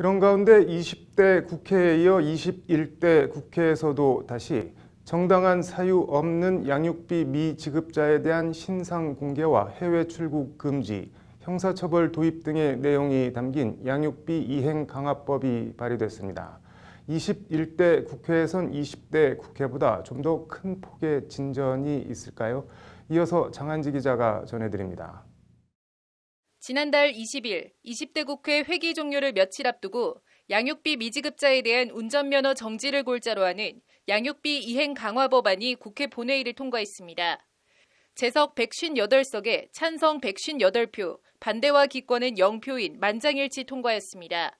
이런 가운데 20대 국회에 이어 21대 국회에서도 다시 정당한 사유 없는 양육비 미지급자에 대한 신상 공개와 해외 출국 금지, 형사처벌 도입 등의 내용이 담긴 양육비 이행 강화법이 발의됐습니다. 21대 국회에선 20대 국회보다 좀 더 큰 폭의 진전이 있을까요? 이어서 장한지 기자가 전해드립니다. 지난달 20일 20대 국회 회기 종료를 며칠 앞두고 양육비 미지급자에 대한 운전면허 정지를 골자로 하는 양육비 이행 강화 법안이 국회 본회의를 통과했습니다. 재석 158석에 찬성 158표, 반대와 기권은 0표인 만장일치 통과했습니다.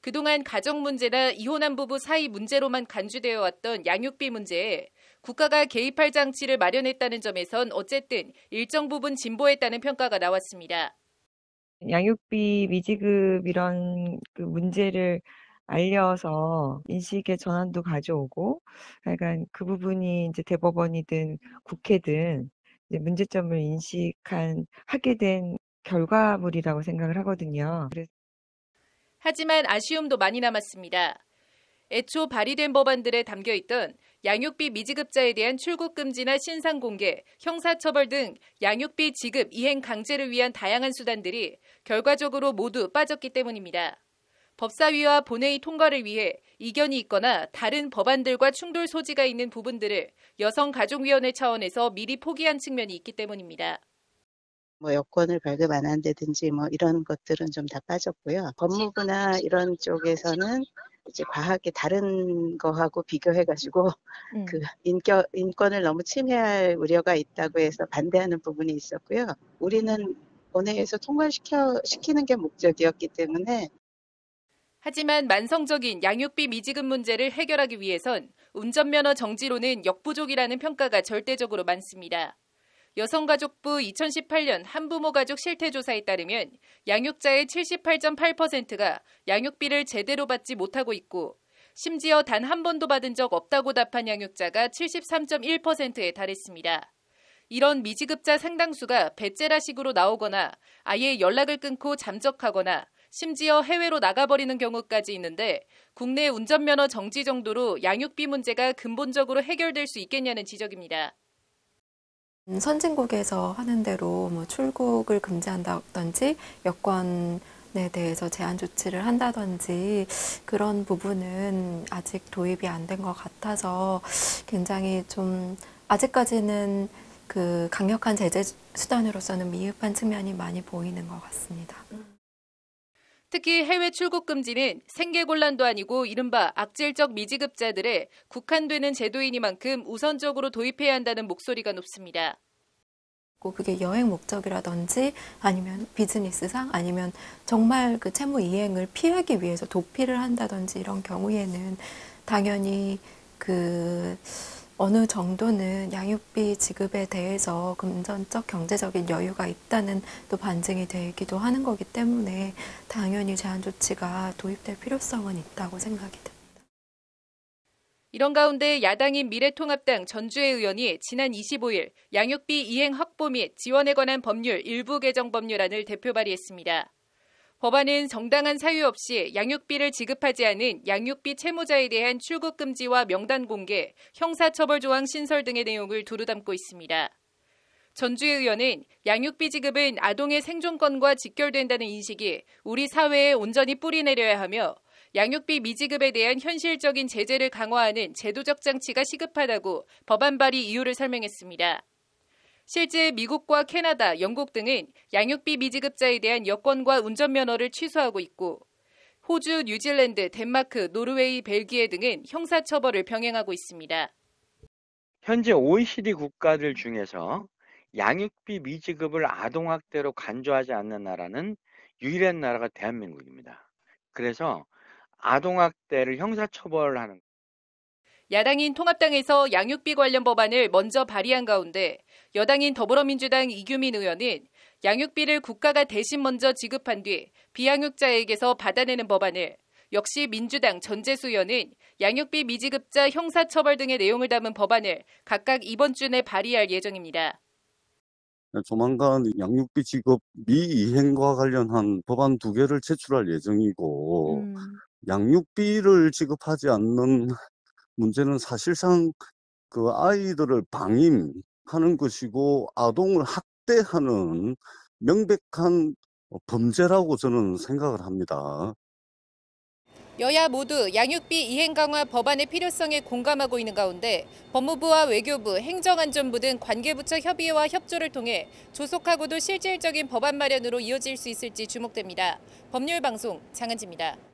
그동안 가정 문제나 이혼한 부부 사이 문제로만 간주되어 왔던 양육비 문제에 국가가 개입할 장치를 마련했다는 점에선 어쨌든 일정 부분 진보했다는 평가가 나왔습니다. 양육비 미지급 이런 그 문제를 알려서 인식의 전환도 가져오고 약간 그 부분이 이제 대법원이든 국회든 이제 문제점을 인식한 하게 된 결과물이라고 생각을 하거든요. 하지만 아쉬움도 많이 남았습니다. 애초 발의된 법안들에 담겨 있던 양육비 미지급자에 대한 출국 금지나 신상 공개, 형사 처벌 등 양육비 지급 이행 강제를 위한 다양한 수단들이 결과적으로 모두 빠졌기 때문입니다. 법사위와 본회의 통과를 위해 이견이 있거나 다른 법안들과 충돌 소지가 있는 부분들을 여성가족위원회 차원에서 미리 포기한 측면이 있기 때문입니다. 뭐 여권을 발급 안 한다든지 뭐 이런 것들은 좀 다 빠졌고요. 법무부나 이런 쪽에서는 이제 과하게 다른 거하고 비교해가지고 음. 그 인격 인권을 너무 침해할 우려가 있다고 해서 반대하는 부분이 있었고요. 우리는 원회에서 통과시켜 시키는 게 목적이었기 때문에 하지만 만성적인 양육비 미지급 문제를 해결하기 위해선 운전면허 정지로는 역부족이라는 평가가 절대적으로 많습니다. 여성가족부 2018년 한부모 가족 실태조사에 따르면 양육자의 78.8%가 양육비를 제대로 받지 못하고 있고 심지어 단 한 번도 받은 적 없다고 답한 양육자가 73.1%에 달했습니다. 이런 미지급자 상당수가 배째라식으로 나오거나 아예 연락을 끊고 잠적하거나 심지어 해외로 나가버리는 경우까지 있는데 국내 운전면허 정지 정도로 양육비 문제가 근본적으로 해결될 수 있겠냐는 지적입니다. 선진국에서 하는 대로 뭐 출국을 금지한다든지 여권 에 대해서 제한 조치를 한다든지 그런 부분은 아직 도입이 안 된 것 같아서 굉장히 좀 아직까지는 그 강력한 제재 수단으로서는 미흡한 측면이 많이 보이는 것 같습니다. 특히 해외 출국 금지는 생계 곤란도 아니고 이른바 악질적 미지급자들의 국한되는 제도이니만큼 우선적으로 도입해야 한다는 목소리가 높습니다. 뭐 그게 여행 목적이라든지 아니면 비즈니스상 아니면 정말 그 채무 이행을 피하기 위해서 도피를 한다든지 이런 경우에는 당연히 그 어느 정도는 양육비 지급에 대해서 금전적 경제적인 여유가 있다는 또 반증이 되기도 하는 거기 때문에 당연히 제한 조치가 도입될 필요성은 있다고 생각이 듭니다. 이런 가운데 야당인 미래통합당 전주혜 의원이 지난 25일 양육비 이행 확보 및 지원에 관한 법률 일부 개정 법률안을 대표 발의했습니다. 법안은 정당한 사유 없이 양육비를 지급하지 않은 양육비 채무자에 대한 출국 금지와 명단 공개, 형사처벌 조항 신설 등의 내용을 두루 담고 있습니다. 전주의 의원은 양육비 지급은 아동의 생존권과 직결된다는 인식이 우리 사회에 온전히 뿌리내려야 하며 양육비 미지급에 대한 현실적인 제재를 강화하는 제도적 장치가 시급하다고 법안 발의 이유를 설명했습니다. 실제 미국과 캐나다, 영국 등은 양육비 미지급자에 대한 여권과 운전면허를 취소하고 있고 호주, 뉴질랜드, 덴마크, 노르웨이, 벨기에 등은 형사처벌을 병행하고 있습니다. 현재 OECD 국가들 중에서 양육비 미지급을 아동학대로 간주하지 않는 나라는 유일한 나라가 대한민국입니다. 그래서 아동학대를 형사처벌하는 야당인 통합당에서 양육비 관련 법안을 먼저 발의한 가운데 여당인 더불어민주당 이규민 의원은 양육비를 국가가 대신 먼저 지급한 뒤 비양육자에게서 받아내는 법안을 역시 민주당 전재수 의원은 양육비 미지급자 형사처벌 등의 내용을 담은 법안을 각각 이번 주 내 발의할 예정입니다. 네, 조만간 양육비 지급 미이행과 관련한 법안 두 개를 제출할 예정이고 음. 양육비를 지급하지 않는 문제는 사실상 그 아이들을 방임 하는 것이고 아동을 학대하는 명백한 범죄라고 저는 생각을 합니다. 여야 모두 양육비 이행 강화 법안의 필요성에 공감하고 있는 가운데 법무부와 외교부, 행정안전부 등 관계부처 협의와 협조를 통해 조속하고도 실질적인 법안 마련으로 이어질 수 있을지 주목됩니다. 법률방송 장은지입니다.